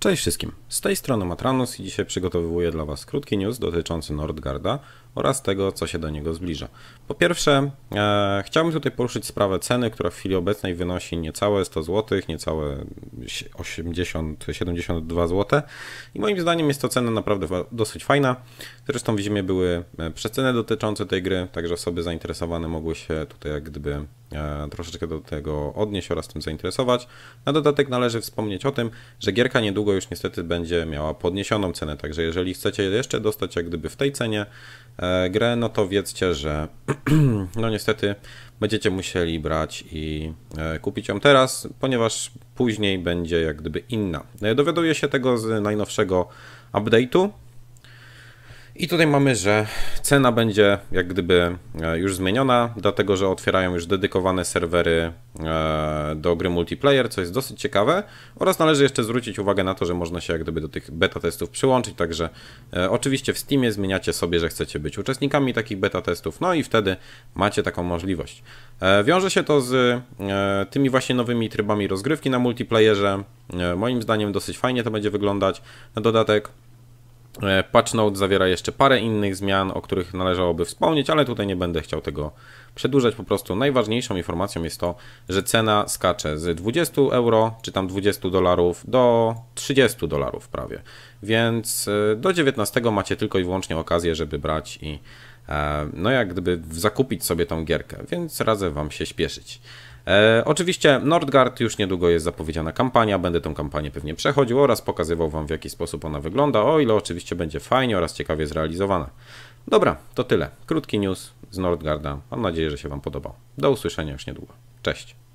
Cześć wszystkim, z tej strony Matranus i dzisiaj przygotowuję dla Was krótki news dotyczący Nordgarda oraz tego, co się do niego zbliża. Po pierwsze, e, chciałbym tutaj poruszyć sprawę ceny, która w chwili obecnej wynosi niecałe 100 zł, niecałe 80, 72 zł i moim zdaniem jest to cena naprawdę dosyć fajna. Zresztą w zimie były e, przeceny dotyczące tej gry, także osoby zainteresowane mogły się tutaj jak gdyby E, troszeczkę do tego odnieść oraz tym zainteresować. Na dodatek należy wspomnieć o tym, że gierka niedługo już niestety będzie miała podniesioną cenę, także jeżeli chcecie jeszcze dostać jak gdyby w tej cenie e, grę, no to wiedzcie, że no niestety będziecie musieli brać i e, kupić ją teraz, ponieważ później będzie jak gdyby inna. Dowiaduję się tego z najnowszego update'u, i tutaj mamy, że cena będzie jak gdyby e, już zmieniona, dlatego że otwierają już dedykowane serwery e, do gry multiplayer, co jest dosyć ciekawe. Oraz należy jeszcze zwrócić uwagę na to, że można się jak gdyby do tych beta testów przyłączyć, także e, oczywiście w Steamie zmieniacie sobie, że chcecie być uczestnikami takich beta testów, no i wtedy macie taką możliwość. Wiąże się to z tymi właśnie nowymi trybami rozgrywki na multiplayerze. Moim zdaniem dosyć fajnie to będzie wyglądać. Na dodatek E, Patch Note zawiera jeszcze parę innych zmian, o których należałoby wspomnieć, ale tutaj nie będę chciał tego przedłużać. Po prostu najważniejszą informacją jest to, że cena skacze z 20 euro, czy tam 20 dolarów do 30 dolarów prawie. Więc e, do 19 macie tylko i wyłącznie okazję, żeby brać i E, no jak gdyby zakupić sobie tą gierkę, więc radzę Wam się śpieszyć. E, oczywiście Nordgard już niedługo jest zapowiedziana kampania, będę tą kampanię pewnie przechodził oraz pokazywał Wam w jaki sposób ona wygląda, o ile oczywiście będzie fajnie oraz ciekawie zrealizowana. Dobra, to tyle. Krótki news z Nordgarda. Mam nadzieję, że się Wam podobał. Do usłyszenia już niedługo. Cześć.